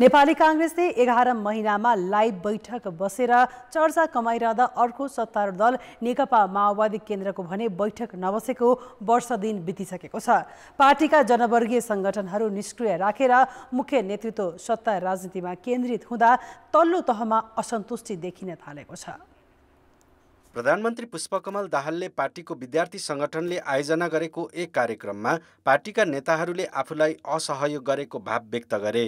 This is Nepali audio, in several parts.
नेपाली काङ्ग्रेसले एघार महिनामा लाइभ बैठक बसेर चर्चा कमाइरहँदा अर्को सत्तारूढ दल नेकपा माओवादी केन्द्रको भने बैठक नबसेको वर्ष दिन बितिसकेको छ पार्टीका जनवर्गीय सङ्गठनहरू निष्क्रिय राखेर रा, मुख्य नेतृत्व सत्ता राजनीतिमा केन्द्रित हुँदा तल्लो तहमा असन्तुष्टि देखिन थालेको छ प्रधानमन्त्री पुष्पकमल दाहालले पार्टीको विद्यार्थी सङ्गठनले आयोजना गरेको एक कार्यक्रममा पार्टीका नेताहरूले आफूलाई असहयोग गरेको भाव व्यक्त गरे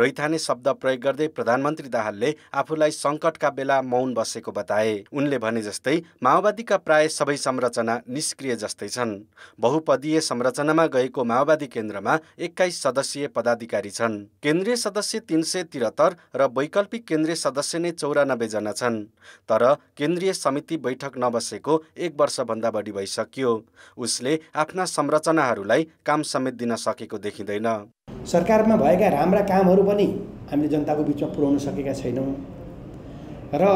रोइथाने शब्द प्रयोग गर्दै प्रधानमन्त्री दाहालले आफूलाई सङ्कटका बेला मौन बसेको बताए उनले भने जस्तै माओवादीका प्राय सबै संरचना निष्क्रिय जस्तै छन् बहुपदीय संरचनामा गएको माओवादी केन्द्रमा एक्काइस सदस्यीय पदाधिकारी छन् केन्द्रीय सदस्य तिन सय त्रिहत्तर र वैकल्पिक केन्द्रीय सदस्य नै जना छन् तर केन्द्रीय समिति बैठक नबसेको एक वर्षभन्दा बढी भइसक्यो उसले आफ्ना संरचनाहरूलाई काम समेत दिन सकेको देखिँदैन सरकारमा भएका राम्रा कामहरू पनि हामीले जनताको बिचमा पुर्याउन सकेका छैनौँ र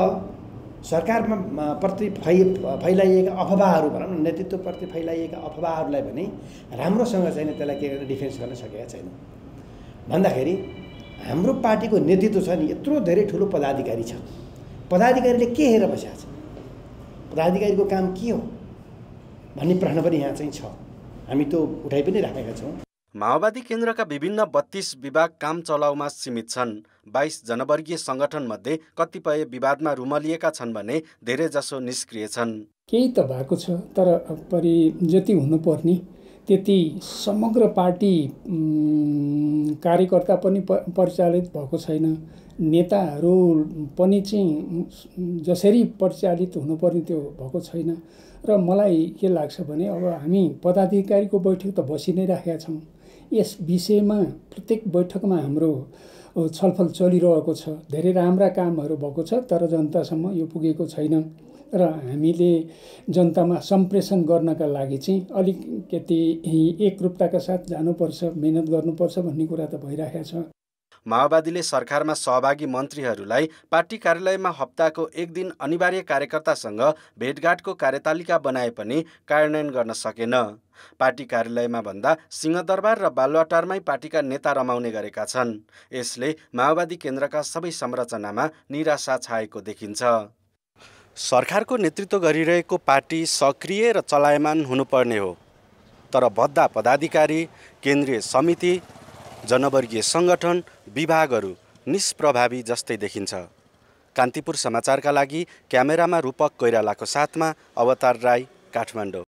सरकारमा प्रति फै फैलाइएका अफवाहहरू भनौँ न नेतृत्वप्रति फैलाइएका अफवाहहरूलाई पनि राम्रोसँग चाहिँ त्यसलाई के गरेर डिफेन्स गर्न सकेका छैनौँ भन्दाखेरि हाम्रो पार्टीको नेतृत्व छ नि यत्रो धेरै ठुलो पदाधिकारी छ पदाधिकारीले के हेरेर बसेका छन् पदाधिकारीको काम के हो भन्ने प्रश्न पनि यहाँ चाहिँ छ हामी त्यो उठाइ पनि राखेका छौँ माओवादी केन्द्रका विभिन्न बत्तीस विभाग काम चलाउमा सीमित छन् बाइस जनवर्गीय सङ्गठनमध्ये कतिपय विवादमा रुमलिएका छन् भने धेरैजसो निष्क्रिय छन् केही त भएको छ तर परि जति हुनुपर्ने त्यति समग्र पार्टी कार्यकर्ता पनि प परिचालित भएको छैन नेताहरू पनि चाहिँ जसरी परिचालित हुनुपर्ने त्यो भएको छैन र मलाई के लाग्छ भने अब हामी पदाधिकारीको बैठक त बसि नै राखेका छौँ यस विषयमा प्रत्येक बैठकमा हाम्रो छलफल चलिरहेको छ धेरै राम्रा कामहरू भएको छ तर जनतासम्म यो पुगेको छैन र हामीले जनतामा सम्प्रेषण गर्नका लागि चाहिँ अलिकति एकरूपताका साथ जानुपर्छ मिहिनेत गर्नुपर्छ भन्ने कुरा त भइरहेको छ माओवादीले सरकारमा सहभागी मन्त्रीहरूलाई पार्टी कार्यालयमा हप्ताको एक दिन अनिवार्य कार्यकर्तासँग भेटघाटको कार्यतालिका बनाए पनि कार्यान्वयन गर्न सकेन पार्टी कार्यालयमा भन्दा सिंहदरबार र बालुवाटारमै पार्टीका नेता रमाउने गरेका छन् यसले माओवादी केन्द्रका सबै संरचनामा निराशा छाएको देखिन्छ सरकारको नेतृत्व गरिरहेको पार्टी सक्रिय र चलायमान हुनुपर्ने हो तर भद्दा पदाधिकारी केन्द्रीय समिति जनवर्गीय सङ्गठन विभागहरू निष्प्रभावी जस्तै देखिन्छ कान्तिपुर समाचारका लागि क्यामेरामा रूपक कोइरालाको साथमा अवतार राई काठमाडौँ